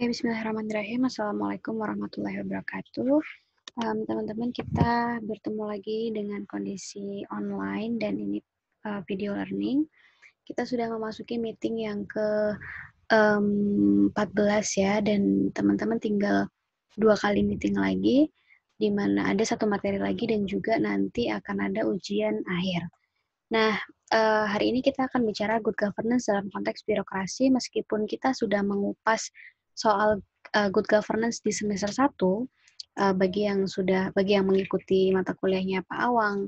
Ya, bismillahirrahmanirrahim. Assalamualaikum warahmatullahi wabarakatuh. Teman-teman, um, kita bertemu lagi dengan kondisi online dan ini uh, video learning. Kita sudah memasuki meeting yang ke um, 14 ya, dan teman-teman tinggal dua kali meeting lagi, di mana ada satu materi lagi dan juga nanti akan ada ujian akhir. Nah, uh, hari ini kita akan bicara good governance dalam konteks birokrasi, meskipun kita sudah mengupas soal uh, good governance di semester 1 uh, eh, bagi yang sudah bagi yang mengikuti mata kuliahnya Pak Awang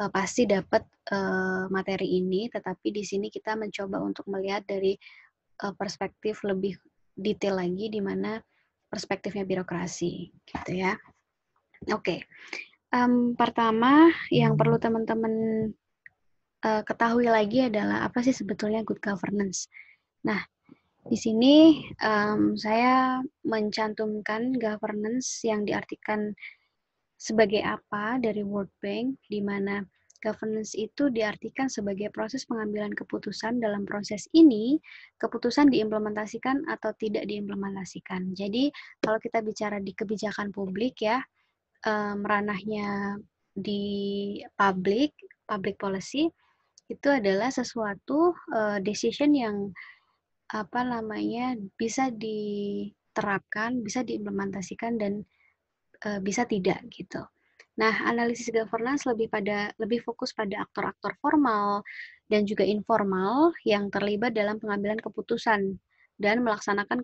uh, pasti dapat uh, materi ini tetapi di sini kita mencoba untuk melihat dari uh, perspektif lebih detail lagi di mana perspektifnya birokrasi gitu ya. Oke. Okay. Um, pertama yang perlu hmm. teman-teman uh, ketahui lagi adalah apa sih sebetulnya good governance. Nah, di sini um, saya mencantumkan governance yang diartikan sebagai apa dari World Bank, di mana governance itu diartikan sebagai proses pengambilan keputusan. Dalam proses ini, keputusan diimplementasikan atau tidak diimplementasikan. Jadi, kalau kita bicara di kebijakan publik ya, um, di publik, public policy, itu adalah sesuatu uh, decision yang apa namanya bisa diterapkan, bisa diimplementasikan dan e, bisa tidak gitu. Nah, analisis governance lebih pada lebih fokus pada aktor-aktor formal dan juga informal yang terlibat dalam pengambilan keputusan dan melaksanakan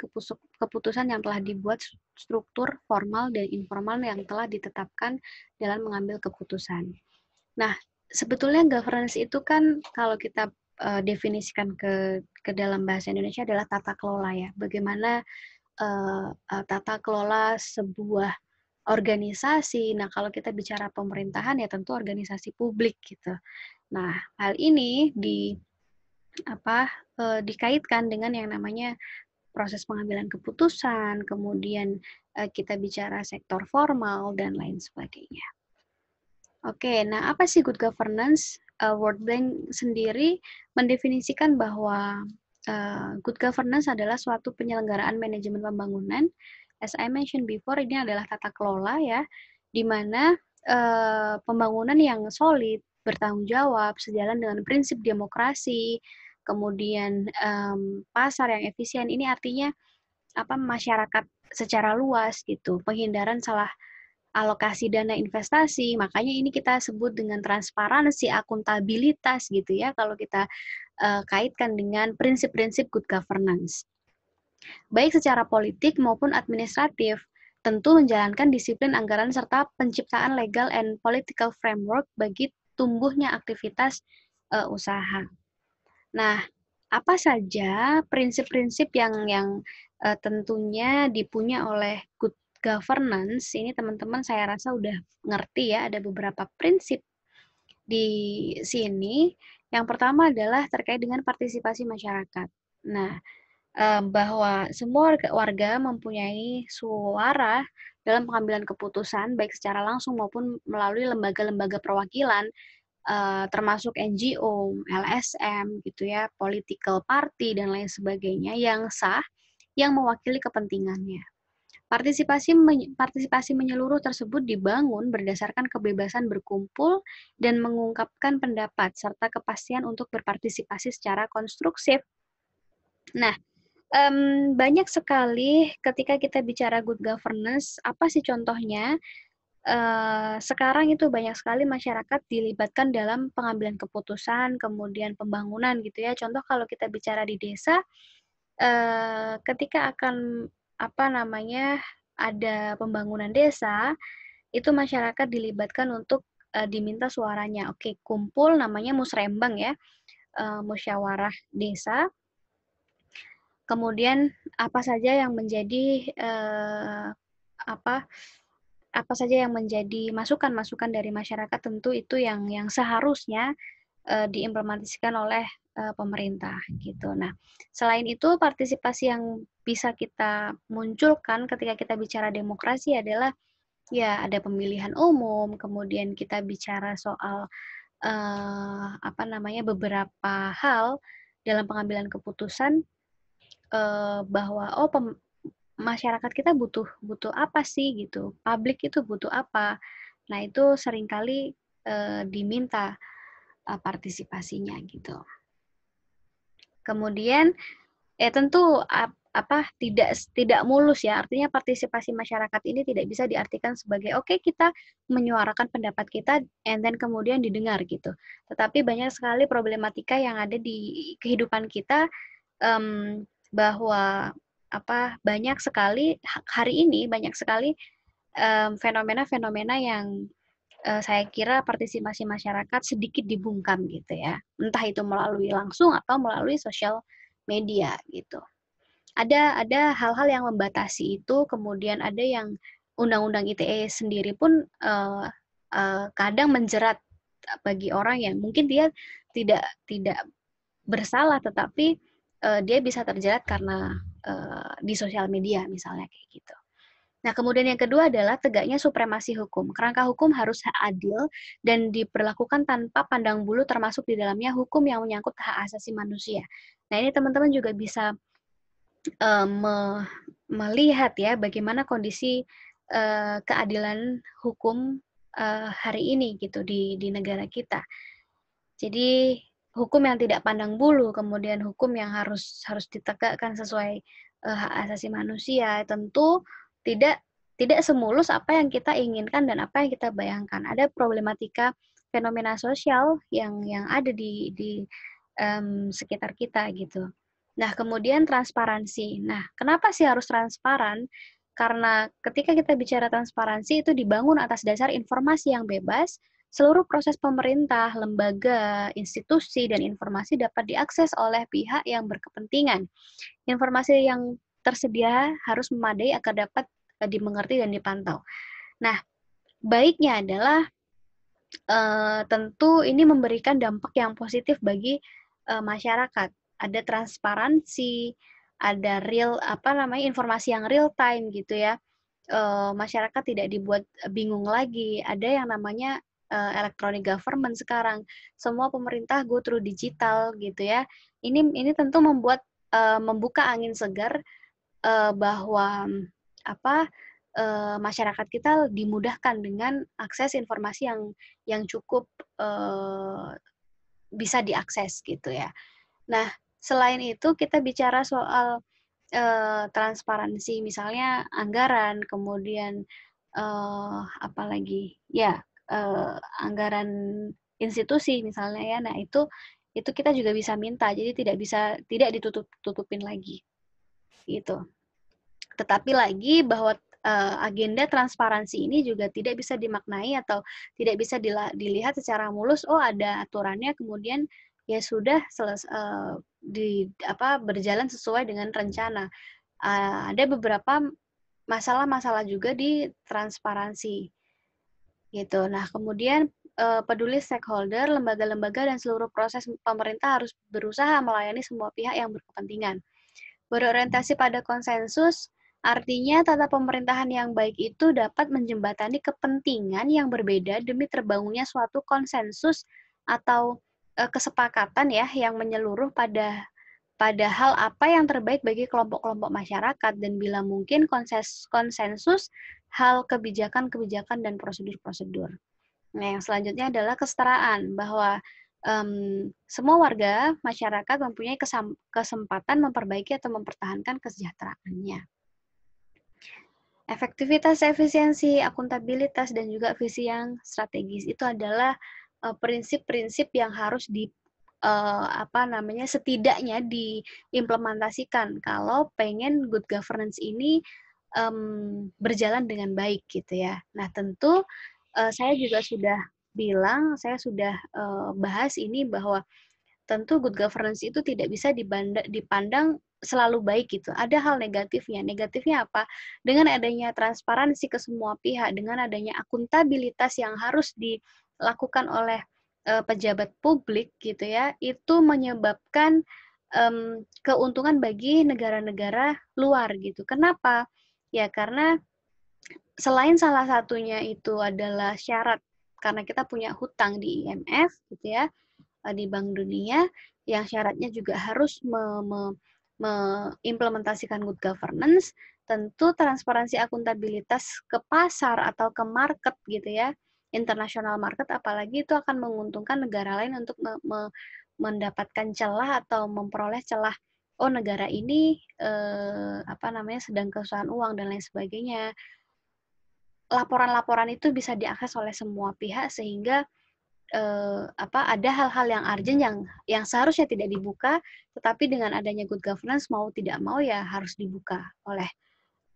keputusan yang telah dibuat struktur formal dan informal yang telah ditetapkan dalam mengambil keputusan. Nah, sebetulnya governance itu kan kalau kita uh, definisikan ke ke dalam bahasa Indonesia adalah tata kelola ya. Bagaimana uh, uh, tata kelola sebuah organisasi. Nah, kalau kita bicara pemerintahan ya tentu organisasi publik gitu. Nah, hal ini di apa uh, dikaitkan dengan yang namanya proses pengambilan keputusan, kemudian uh, kita bicara sektor formal dan lain sebagainya. Oke, nah apa sih good governance? uh, World Bank sendiri mendefinisikan bahwa uh, good governance adalah suatu penyelenggaraan manajemen pembangunan. As I mentioned before, ini adalah tata kelola ya, di mana uh, pembangunan yang solid, bertanggung jawab, sejalan dengan prinsip demokrasi, kemudian um, pasar yang efisien. Ini artinya apa masyarakat secara luas gitu, penghindaran salah alokasi dana investasi. Makanya ini kita sebut dengan transparansi, akuntabilitas gitu ya kalau kita uh, kaitkan dengan prinsip-prinsip good governance. Baik secara politik maupun administratif, tentu menjalankan disiplin anggaran serta penciptaan legal and political framework bagi tumbuhnya aktivitas uh, usaha. Nah, apa saja prinsip-prinsip yang yang uh, tentunya dipunya oleh good governance ini teman-teman saya rasa udah ngerti ya ada beberapa prinsip di sini. Yang pertama adalah terkait dengan partisipasi masyarakat. Nah, eh, bahwa semua warga mempunyai suara dalam pengambilan keputusan baik secara langsung maupun melalui lembaga-lembaga perwakilan eh, termasuk NGO, LSM gitu ya, political party dan lain sebagainya yang sah yang mewakili kepentingannya. Partisipasi partisipasi menyeluruh tersebut dibangun berdasarkan kebebasan berkumpul dan mengungkapkan pendapat serta kepastian untuk berpartisipasi secara konstruktif. Nah, um, banyak sekali ketika kita bicara good governance, apa sih contohnya? Uh, sekarang itu banyak sekali masyarakat dilibatkan dalam pengambilan keputusan, kemudian pembangunan gitu ya. Contoh kalau kita bicara di desa, uh, ketika akan apa namanya ada pembangunan desa itu masyarakat dilibatkan untuk e, diminta suaranya. Oke, kumpul namanya musrembang ya, e, musyawarah desa. Kemudian apa saja yang menjadi e, apa apa saja yang menjadi masukan-masukan dari masyarakat tentu itu yang yang seharusnya diimplementasikan oleh Eh, pemerintah gitu. Nah, selain itu partisipasi yang bisa kita munculkan ketika kita bicara demokrasi adalah ya ada pemilihan umum, kemudian kita bicara soal uh, apa namanya beberapa hal dalam pengambilan keputusan uh, bahwa oh pem masyarakat kita butuh butuh apa sih gitu, publik itu butuh apa. Nah, itu seringkali uh, diminta partisipasinya gitu. Kemudian eh tentu apa tidak tidak mulus ya. Artinya partisipasi masyarakat ini tidak bisa diartikan sebagai oke okay, kita menyuarakan pendapat kita and then kemudian didengar gitu. Tetapi banyak sekali problematika yang ada di kehidupan kita um, bahwa apa banyak sekali hari ini banyak sekali fenomena fenomena-fenomena yang Eh, saya kira partisipasi masyarakat sedikit dibungkam gitu ya. Entah itu melalui langsung atau melalui sosial media gitu. Ada ada hal-hal yang membatasi itu, kemudian ada yang undang-undang ITE sendiri pun uh, uh, kadang menjerat bagi orang yang mungkin dia tidak tidak bersalah tetapi uh, dia bisa terjerat karena uh, di sosial media misalnya kayak gitu. Nah, kemudian yang kedua adalah tegaknya supremasi hukum. Kerangka hukum harus adil dan diperlakukan tanpa pandang bulu termasuk di dalamnya hukum yang menyangkut hak asasi manusia. Nah, ini teman-teman juga bisa uh, melihat ya bagaimana kondisi uh, keadilan hukum uh, hari ini gitu di di negara kita. Jadi hukum yang tidak pandang bulu, kemudian hukum yang harus harus ditegakkan sesuai hak asasi manusia, tentu tidak tidak semulus apa yang kita inginkan dan apa yang kita bayangkan. Ada problematika fenomena sosial yang yang ada di di um, sekitar kita gitu. Nah, kemudian transparansi. Nah, kenapa sih harus transparan? Karena ketika kita bicara transparansi itu dibangun atas dasar informasi yang bebas, seluruh proses pemerintah, lembaga, institusi dan informasi dapat diakses oleh pihak yang berkepentingan. Informasi yang tersedia harus memadai agar dapat dimengerti dan dipantau. Nah, baiknya adalah uh, tentu ini memberikan dampak yang positif bagi uh, masyarakat. Ada transparansi, ada real apa namanya informasi yang real time gitu ya. Uh, masyarakat tidak dibuat bingung lagi. Ada yang namanya uh, electronic government sekarang. Semua pemerintah go through digital gitu ya. Ini ini tentu membuat uh, membuka angin segar uh, bahwa apa e, masyarakat kita dimudahkan dengan akses informasi yang yang cukup e, bisa diakses gitu ya. Nah, selain itu kita bicara soal e, transparansi misalnya anggaran, kemudian e, apa lagi? Ya, e, anggaran institusi misalnya ya. Nah, itu itu kita juga bisa minta. Jadi tidak bisa tidak ditutup-tutupin lagi. Gitu. Tetapi lagi bahwa eh, agenda transparansi ini juga tidak bisa dimaknai atau tidak bisa dilihat secara mulus oh ada aturannya kemudian ya sudah seles, uh, di apa berjalan sesuai dengan rencana uh, ada beberapa masalah-masalah juga di transparansi gitu nah kemudian peduli stakeholder lembaga-lembaga dan seluruh proses pemerintah harus berusaha melayani semua pihak yang berkepentingan berorientasi pada konsensus Artinya, tata pemerintahan yang baik itu dapat menjembatani kepentingan yang berbeda demi terbangunnya suatu konsensus atau e, kesepakatan ya yang menyeluruh pada padahal apa yang terbaik bagi kelompok-kelompok masyarakat dan bila mungkin konses, konsensus hal kebijakan-kebijakan dan prosedur-prosedur. Nah, yang selanjutnya adalah kesetaraan bahwa um, semua warga masyarakat mempunyai kesempatan memperbaiki atau mempertahankan kesejahteraannya efektivitas, efisiensi, akuntabilitas, dan juga visi yang strategis itu adalah eh, prinsip-prinsip yang harus di eh, apa namanya setidaknya diimplementasikan kalau pengen good governance ini um, berjalan dengan baik gitu ya. Nah tentu uh, saya juga sudah bilang, saya sudah uh, bahas ini bahwa tentu good governance itu tidak bisa dipandang selalu baik gitu. Ada hal negatifnya. Negatifnya apa? Dengan adanya transparansi ke semua pihak, dengan adanya akuntabilitas yang harus dilakukan oleh uh, pejabat publik gitu ya, itu menyebabkan um, keuntungan bagi negara-negara luar gitu. Kenapa? Ya karena selain salah satunya itu adalah syarat karena kita punya hutang di IMF gitu ya eh, di Bank Dunia yang syaratnya juga harus me, me, mengimplementasikan good governance, tentu transparansi akuntabilitas ke pasar atau ke market gitu ya, internasional market apalagi itu akan menguntungkan negara lain untuk me me mendapatkan celah atau memperoleh celah oh negara ini eh, apa namanya sedang kesusahan uang dan lain sebagainya laporan-laporan itu bisa diakses oleh semua pihak sehingga uh, apa ada hal-hal yang urgent yang yang seharusnya tidak dibuka, tetapi dengan adanya good governance mau tidak mau ya harus dibuka oleh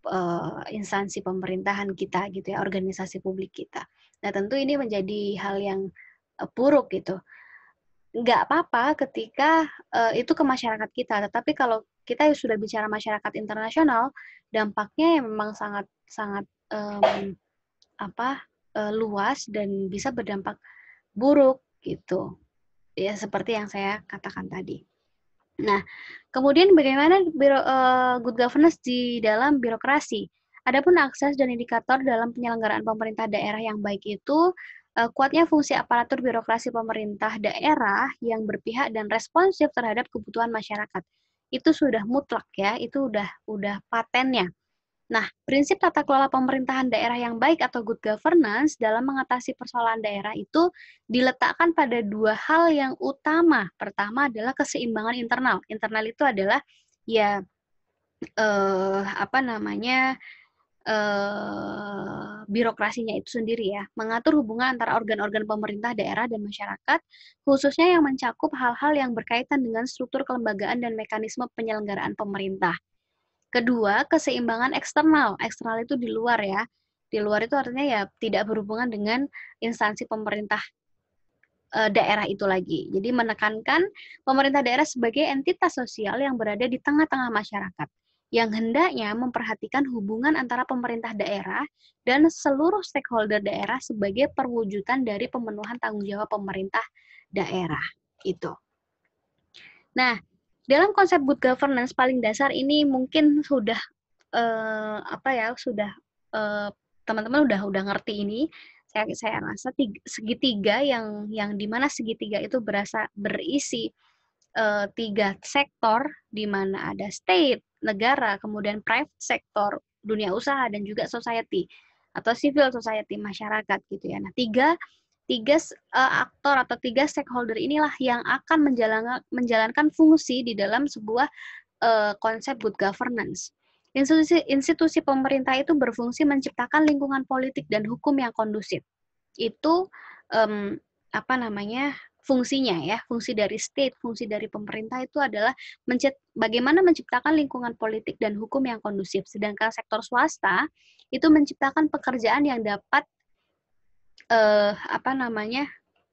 uh, instansi pemerintahan kita gitu ya organisasi publik kita. Nah tentu ini menjadi hal yang uh, buruk gitu. Nggak apa-apa ketika uh, itu ke masyarakat kita, tetapi kalau kita sudah bicara masyarakat internasional, dampaknya memang sangat sangat um, apa uh, luas dan bisa berdampak buruk gitu. Ya seperti yang saya katakan tadi. Nah, kemudian bagaimana biro, uh, good governance di dalam birokrasi? Adapun akses dan indikator dalam penyelenggaraan pemerintah daerah yang baik itu uh, kuatnya fungsi aparatur birokrasi pemerintah daerah yang berpihak dan responsif terhadap kebutuhan masyarakat. Itu sudah mutlak ya, itu udah udah patennya. Nah, prinsip tata kelola pemerintahan daerah yang baik atau good governance dalam mengatasi persoalan daerah itu diletakkan pada dua hal yang utama. Pertama adalah keseimbangan internal. Internal itu adalah ya eh, apa namanya eh, birokrasinya itu sendiri ya, mengatur hubungan antara organ-organ pemerintah daerah dan masyarakat, khususnya yang mencakup hal-hal yang berkaitan dengan struktur kelembagaan dan mekanisme penyelenggaraan pemerintah. Kedua, keseimbangan eksternal. Eksternal itu di luar ya. Di luar itu artinya ya tidak berhubungan dengan instansi pemerintah e, daerah itu lagi. Jadi menekankan pemerintah daerah sebagai entitas sosial yang berada di tengah-tengah masyarakat yang hendaknya memperhatikan hubungan antara pemerintah daerah dan seluruh stakeholder daerah sebagai perwujudan dari pemenuhan tanggung jawab pemerintah daerah. Itu. Nah, dalam konsep good governance paling dasar ini mungkin sudah uh, apa ya sudah eh, teman-teman udah udah ngerti ini saya saya rasa tiga, segitiga yang yang di mana segitiga itu berasa berisi eh, tiga sektor di mana ada state negara kemudian private sektor dunia usaha dan juga society atau civil society masyarakat gitu ya nah tiga tiga uh, aktor atau tiga stakeholder inilah yang akan menjalankan, menjalankan fungsi di dalam sebuah uh, konsep good governance. Institusi, institusi pemerintah itu berfungsi menciptakan lingkungan politik dan hukum yang kondusif. Itu um, apa namanya fungsinya ya, fungsi dari state, fungsi dari pemerintah itu adalah mencipt, bagaimana menciptakan lingkungan politik dan hukum yang kondusif. Sedangkan sektor swasta itu menciptakan pekerjaan yang dapat uh, apa namanya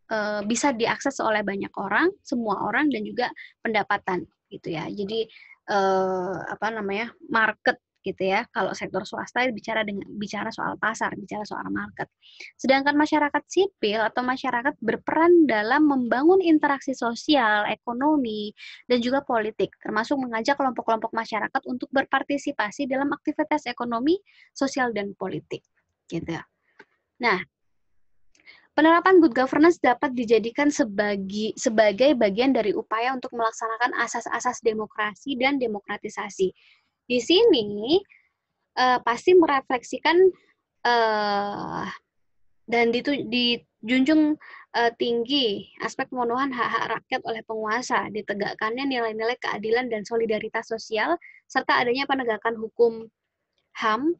uh, bisa diakses oleh banyak orang, semua orang dan juga pendapatan gitu ya. Jadi uh, apa namanya market gitu ya. Kalau sektor swasta bicara dengan bicara soal pasar, bicara soal market. Sedangkan masyarakat sipil atau masyarakat berperan dalam membangun interaksi sosial, ekonomi, dan juga politik, termasuk mengajak kelompok-kelompok masyarakat untuk berpartisipasi dalam aktivitas ekonomi, sosial dan politik gitu. Nah, Penerapan good governance dapat dijadikan sebagai sebagai bagian dari upaya untuk melaksanakan asas-asas demokrasi dan demokratisasi. Di sini uh, pasti merefleksikan uh, dan dijunjung uh, tinggi aspek pemenuhan hak-hak rakyat oleh penguasa, ditegakkannya nilai-nilai keadilan dan solidaritas sosial serta adanya penegakan hukum HAM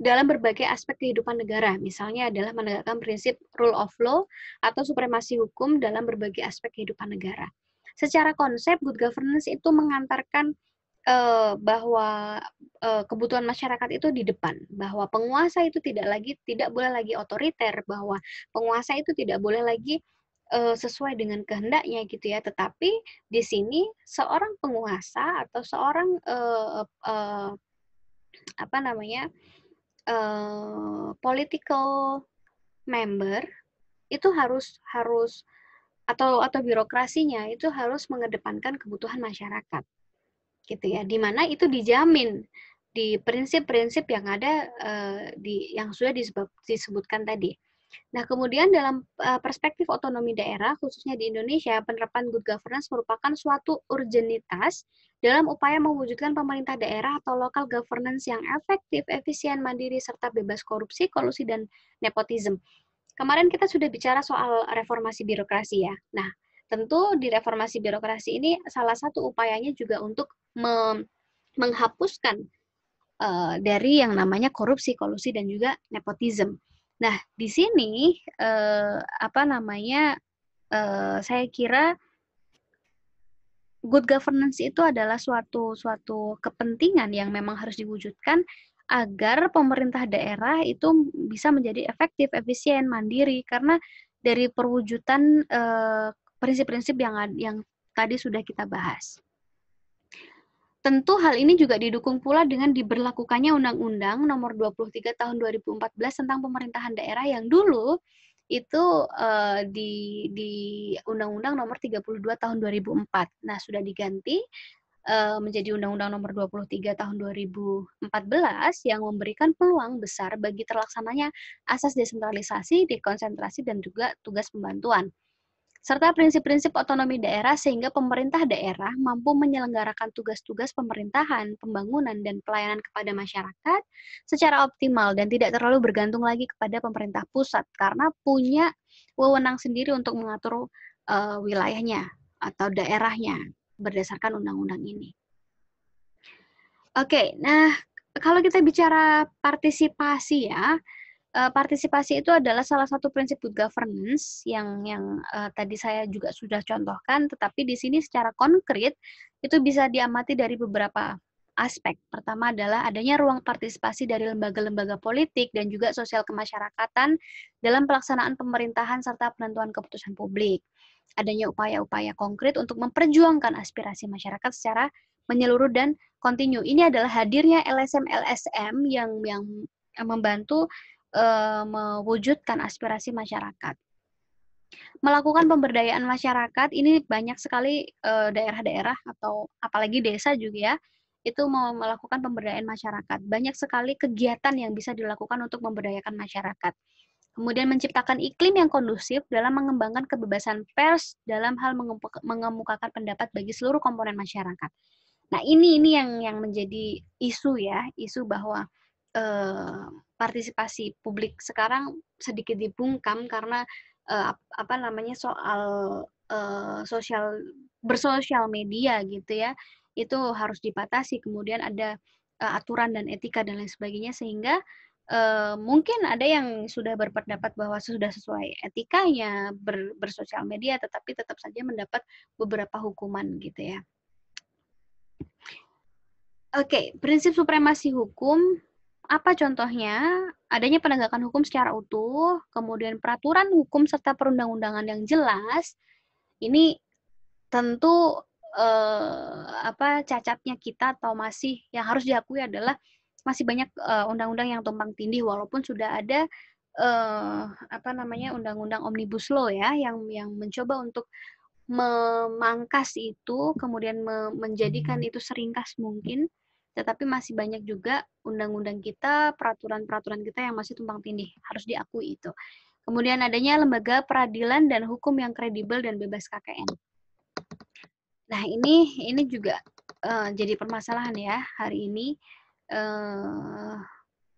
dalam berbagai aspek kehidupan negara, misalnya adalah menegakkan prinsip rule of law atau supremasi hukum dalam berbagai aspek kehidupan negara. Secara konsep, good governance itu mengantarkan eh, bahwa eh, kebutuhan masyarakat itu di depan, bahwa penguasa itu tidak lagi tidak boleh lagi otoriter, bahwa penguasa itu tidak boleh lagi eh, sesuai dengan kehendaknya gitu ya. Tetapi di sini seorang penguasa atau seorang eh, eh, apa namanya Eh, political member itu harus harus atau atau birokrasinya itu harus mengedepankan kebutuhan masyarakat gitu ya di mana itu dijamin di prinsip-prinsip yang ada uh, di yang sudah disebut, disebutkan tadi Nah, kemudian dalam eh, perspektif otonomi daerah, khususnya di Indonesia, penerapan good governance merupakan suatu urgenitas dalam upaya mewujudkan pemerintah daerah atau local governance yang efektif, efisien, mandiri, serta bebas korupsi, kolusi, dan nepotisme. Kemarin kita sudah bicara soal reformasi birokrasi ya. Nah, tentu di reformasi birokrasi ini salah satu upayanya juga untuk menghapuskan eh, dari yang namanya korupsi, kolusi, dan juga nepotisme. Nah, di sini eh, apa namanya? Eh, saya kira good governance itu adalah suatu suatu kepentingan yang memang harus diwujudkan agar pemerintah daerah itu bisa menjadi efektif, efisien, mandiri karena dari perwujudan eh, prinsip-prinsip eh, yang yang tadi sudah kita bahas. Tentu hal ini juga didukung pula dengan diberlakukannya Undang-Undang Nomor 23 Tahun 2014 tentang Pemerintahan Daerah yang dulu itu uh, di di Undang-Undang Nomor 32 Tahun 2004. Nah, sudah diganti uh, menjadi Undang-Undang Nomor 23 Tahun 2014 yang memberikan peluang besar bagi terlaksananya asas desentralisasi, dekonsentrasi dan juga tugas pembantuan serta prinsip-prinsip otonomi daerah sehingga pemerintah daerah mampu menyelenggarakan tugas-tugas pemerintahan, pembangunan, dan pelayanan kepada masyarakat secara optimal dan tidak terlalu bergantung lagi kepada pemerintah pusat karena punya wewenang sendiri untuk mengatur uh, wilayahnya atau daerahnya berdasarkan undang-undang ini. Oke, okay, nah kalau kita bicara partisipasi ya, Eh, partisipasi itu adalah salah satu prinsip good governance yang yang uh, tadi saya juga sudah contohkan tetapi di sini secara konkret itu bisa diamati dari beberapa aspek. Pertama adalah adanya ruang partisipasi dari lembaga-lembaga politik dan juga sosial kemasyarakatan dalam pelaksanaan pemerintahan serta penentuan keputusan publik. Adanya upaya-upaya konkret untuk memperjuangkan aspirasi masyarakat secara menyeluruh dan kontinu. Ini adalah hadirnya LSM-LSM yang yang eh, membantu Eh, mewujudkan aspirasi masyarakat. Melakukan pemberdayaan masyarakat ini banyak sekali eh, daerah-daerah atau apalagi desa juga ya itu mau melakukan pemberdayaan masyarakat. Banyak sekali kegiatan yang bisa dilakukan untuk memberdayakan masyarakat. Kemudian menciptakan iklim yang kondusif dalam mengembangkan kebebasan pers dalam hal mengemukakan pendapat bagi seluruh komponen masyarakat. Nah, ini ini yang yang menjadi isu ya, isu bahwa eh, partisipasi publik sekarang sedikit dibungkam karena eh, apa namanya soal eh, sosial bersosial media gitu ya itu harus dibatasi kemudian ada eh, aturan dan etika dan lain sebagainya sehingga eh, mungkin ada yang sudah berpendapat bahwa sudah sesuai etikanya ber, bersosial media, tetapi tetap saja mendapat beberapa hukuman gitu ya. Oke, okay, prinsip supremasi hukum apa contohnya? Adanya penegakan hukum secara utuh, kemudian peraturan hukum serta perundang-undangan yang jelas. Ini tentu eh, apa cacatnya kita atau masih yang harus diakui adalah masih banyak eh, undang-undang yang tumpang tindih walaupun sudah ada eh, apa namanya undang-undang omnibus law ya yang yang mencoba untuk memangkas itu kemudian menjadikan hmm. itu seringkas mungkin tetapi masih banyak juga undang-undang kita, peraturan-peraturan kita yang masih tumpang tindih, harus diakui itu. Kemudian adanya lembaga peradilan dan hukum yang kredibel dan bebas KKN. Nah, ini ini juga uh, jadi permasalahan ya hari ini. Uh,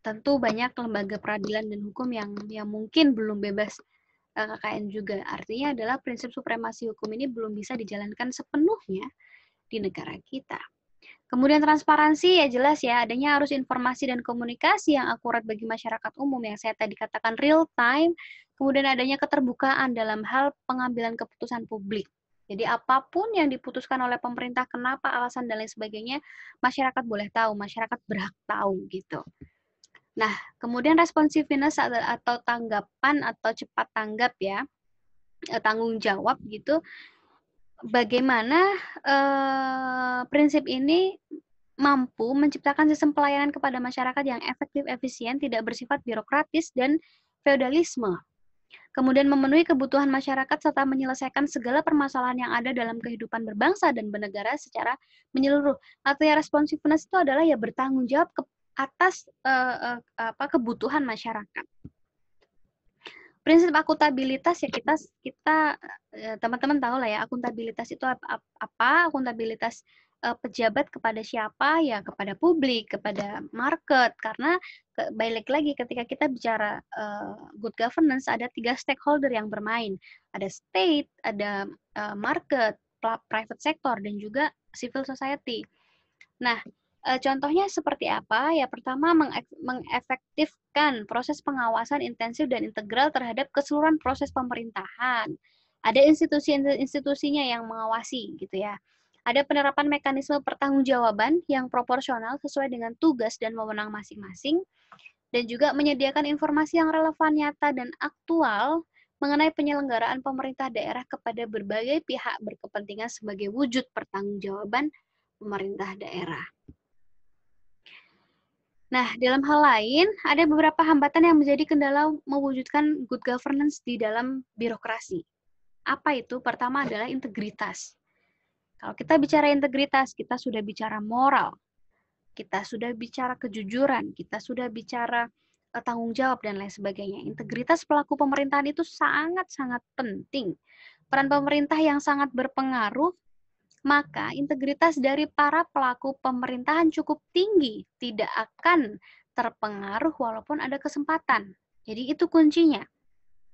tentu banyak lembaga peradilan dan hukum yang yang mungkin belum bebas eh, KKN juga. Artinya adalah prinsip supremasi hukum ini belum bisa dijalankan sepenuhnya di negara kita. Kemudian transparansi ya jelas ya, adanya harus informasi dan komunikasi yang akurat bagi masyarakat umum yang saya tadi katakan real time, kemudian adanya keterbukaan dalam hal pengambilan keputusan publik. Jadi apapun yang diputuskan oleh pemerintah, kenapa, alasan dan lain sebagainya, masyarakat boleh tahu, masyarakat berhak tahu gitu. Nah, kemudian responsiveness atau tanggapan atau cepat tanggap ya, eh, tanggung jawab gitu bagaimana uh, prinsip ini mampu menciptakan sistem pelayanan kepada masyarakat yang efektif, efisien, tidak bersifat birokratis dan feodalisme. Kemudian memenuhi kebutuhan masyarakat serta menyelesaikan segala permasalahan yang ada dalam kehidupan berbangsa dan bernegara secara menyeluruh. Artinya responsiveness itu adalah ya bertanggung jawab ke atas uh, uh, apa kebutuhan masyarakat prinsip akuntabilitas ya kita kita eh, teman-teman tahu lah ya akuntabilitas itu apa, akuntabilitas eh, pejabat kepada siapa ya kepada publik kepada market karena balik lagi ketika kita bicara uh, good governance ada tiga stakeholder yang bermain ada state ada uh, market private sector dan juga civil society nah Eh, contohnya seperti apa? Ya pertama mengefektifkan proses pengawasan intensif dan integral terhadap keseluruhan proses pemerintahan. Ada institusi-institusinya yang mengawasi gitu ya. Ada penerapan mekanisme pertanggungjawaban yang proporsional sesuai dengan tugas dan wewenang masing-masing dan juga menyediakan informasi yang relevan nyata dan aktual mengenai penyelenggaraan pemerintah daerah kepada berbagai pihak berkepentingan sebagai wujud pertanggungjawaban pemerintah daerah. Nah, dalam hal lain, ada beberapa hambatan yang menjadi kendala mewujudkan good governance di dalam birokrasi. Apa itu? Pertama adalah integritas. Kalau kita bicara integritas, kita sudah bicara moral, kita sudah bicara kejujuran, kita sudah bicara eh, tanggung jawab, dan lain sebagainya. Integritas pelaku pemerintahan itu sangat-sangat penting. Peran pemerintah yang sangat berpengaruh maka integritas dari para pelaku pemerintahan cukup tinggi, tidak akan terpengaruh walaupun ada kesempatan. Jadi itu kuncinya.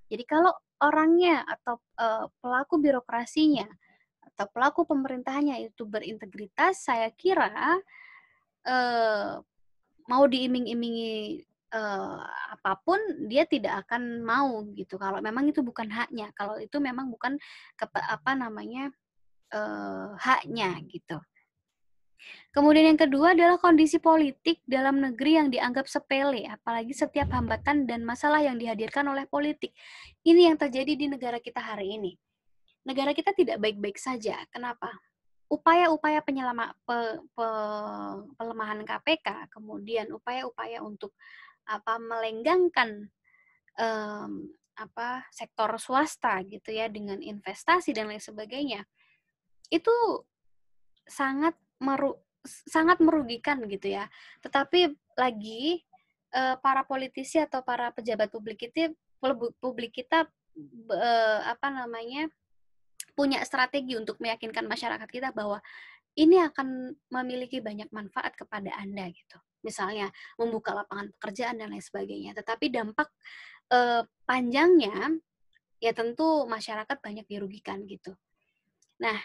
Jadi kalau orangnya atau e, pelaku birokrasinya atau pelaku pemerintahnya itu berintegritas, saya kira e, mau diiming-imingi e, apapun dia tidak akan mau gitu kalau memang itu bukan haknya kalau itu memang bukan ke, apa namanya uh, haknya hmm. gitu. Kemudian yang kedua adalah kondisi politik dalam negeri yang dianggap sepele, apalagi setiap hambatan dan masalah yang dihadirkan oleh politik. Ini yang terjadi di negara kita hari ini. Negara kita tidak baik-baik saja. Kenapa? Upaya-upaya penyelama, pe, pe, pelemahan KPK, kemudian upaya-upaya untuk apa melenggangkan um, apa sektor swasta gitu ya dengan investasi dan lain sebagainya itu sangat meru sangat merugikan gitu ya. Tetapi lagi eh, para politisi atau para pejabat publik itu publik kita eh, apa namanya punya strategi untuk meyakinkan masyarakat kita bahwa ini akan memiliki banyak manfaat kepada Anda gitu. Misalnya membuka lapangan pekerjaan dan lain sebagainya. Tetapi dampak eh, panjangnya ya tentu masyarakat banyak dirugikan gitu. Nah,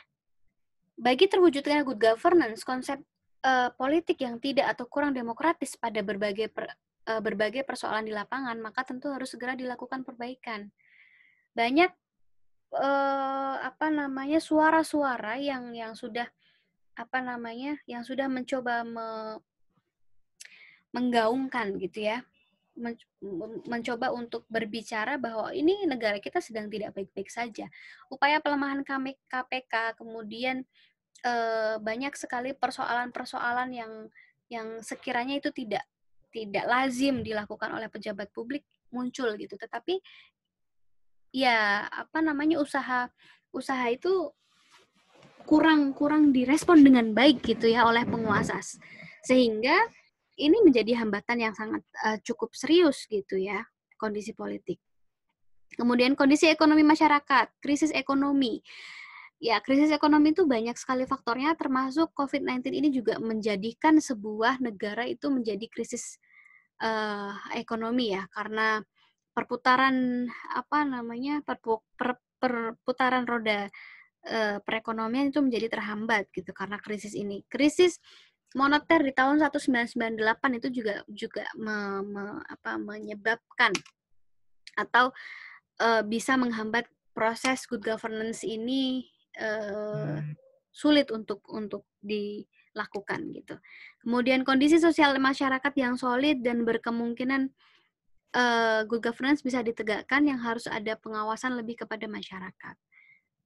bagi terwujudnya good governance, konsep uh, politik yang tidak atau kurang demokratis pada berbagai per, uh, berbagai persoalan di lapangan, maka tentu harus segera dilakukan perbaikan. Banyak uh, apa namanya suara-suara yang yang sudah apa namanya yang sudah mencoba me, menggaungkan gitu ya mencoba untuk berbicara bahwa ini negara kita sedang tidak baik-baik saja upaya pelemahan KPK kemudian Eh, banyak sekali persoalan-persoalan yang yang sekiranya itu tidak tidak lazim dilakukan oleh pejabat publik muncul gitu. Tetapi ya apa namanya usaha usaha itu kurang kurang direspon dengan baik gitu ya oleh penguasa sehingga ini menjadi hambatan yang sangat uh, cukup serius gitu ya kondisi politik kemudian kondisi ekonomi masyarakat krisis ekonomi Ya, krisis ekonomi itu banyak sekali faktornya, termasuk COVID-19 ini juga menjadikan sebuah negara itu menjadi krisis uh, ekonomi ya, karena perputaran apa namanya perpu, per, perputaran roda uh, perekonomian itu menjadi terhambat gitu karena krisis ini. Krisis moneter di tahun 1998 itu juga juga me, me, apa, menyebabkan atau uh, bisa menghambat proses good governance ini uh, sulit untuk untuk dilakukan gitu. Kemudian kondisi sosial masyarakat yang solid dan berkemungkinan uh, good governance bisa ditegakkan yang harus ada pengawasan lebih kepada masyarakat.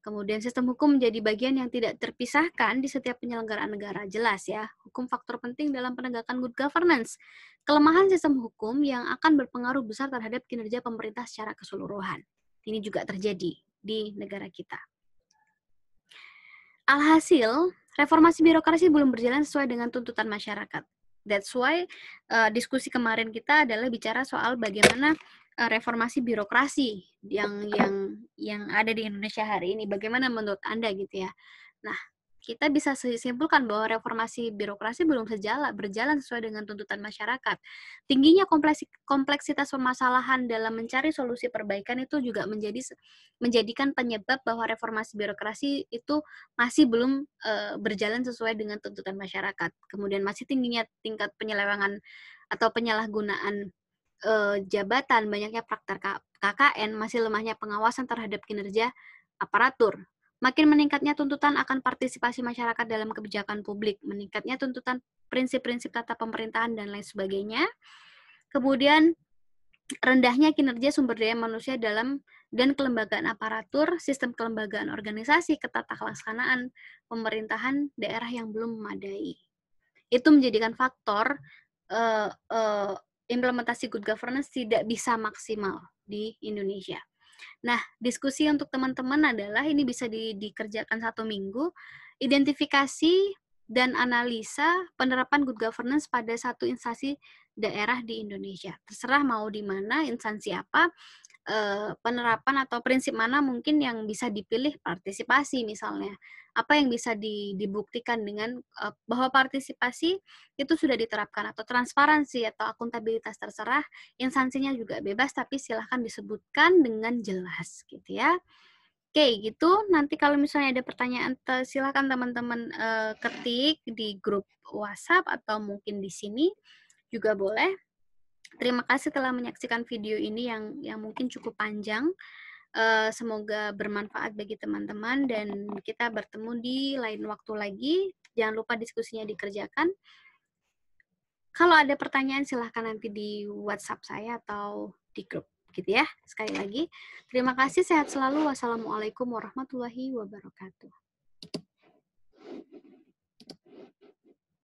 Kemudian sistem hukum menjadi bagian yang tidak terpisahkan di setiap penyelenggaraan negara. Jelas ya, hukum faktor penting dalam penegakan good governance. Kelemahan sistem hukum yang akan berpengaruh besar terhadap kinerja pemerintah secara keseluruhan. Ini juga terjadi di negara kita. Alhasil, reformasi birokrasi belum berjalan sesuai dengan tuntutan masyarakat. That's why uh, diskusi kemarin kita adalah bicara soal bagaimana uh, reformasi birokrasi yang yang yang ada di Indonesia hari ini. Bagaimana menurut Anda gitu ya? Nah, kita bisa simpulkan bahwa reformasi birokrasi belum sejalan berjalan sesuai dengan tuntutan masyarakat. Tingginya kompleksitas permasalahan dalam mencari solusi perbaikan itu juga menjadi menjadikan penyebab bahwa reformasi birokrasi itu masih belum e, berjalan sesuai dengan tuntutan masyarakat. Kemudian masih tingginya tingkat penyelewengan atau penyalahgunaan e, jabatan, banyaknya praktek KKN, masih lemahnya pengawasan terhadap kinerja aparatur Makin meningkatnya tuntutan akan partisipasi masyarakat dalam kebijakan publik, meningkatnya tuntutan prinsip-prinsip tata pemerintahan dan lain sebagainya. Kemudian rendahnya kinerja sumber daya manusia dalam dan kelembagaan aparatur, sistem kelembagaan organisasi, ketataklansanaan pemerintahan daerah yang belum memadai. Itu menjadikan faktor uh, uh, implementasi good governance tidak bisa maksimal di Indonesia. Nah, diskusi untuk teman-teman adalah ini bisa di, dikerjakan satu minggu, identifikasi dan analisa penerapan good governance pada satu instansi daerah di Indonesia. Terserah mau di mana, instansi apa, Eh, penerapan atau prinsip mana mungkin yang bisa dipilih partisipasi misalnya apa yang bisa dibuktikan dengan eh, bahwa partisipasi itu sudah diterapkan atau transparansi atau akuntabilitas terserah instansinya juga bebas tapi silahkan disebutkan dengan jelas gitu ya Oke, gitu. Nanti kalau misalnya ada pertanyaan, silahkan teman-teman eh, ketik di grup WhatsApp atau mungkin di sini juga boleh. Terima kasih telah menyaksikan video ini yang yang mungkin cukup panjang. Uh, semoga bermanfaat bagi teman-teman dan kita bertemu di lain waktu lagi. Jangan lupa diskusinya dikerjakan. Kalau ada pertanyaan silahkan nanti di WhatsApp saya atau di grup gitu ya. Sekali lagi, terima kasih sehat selalu. Wassalamualaikum warahmatullahi wabarakatuh.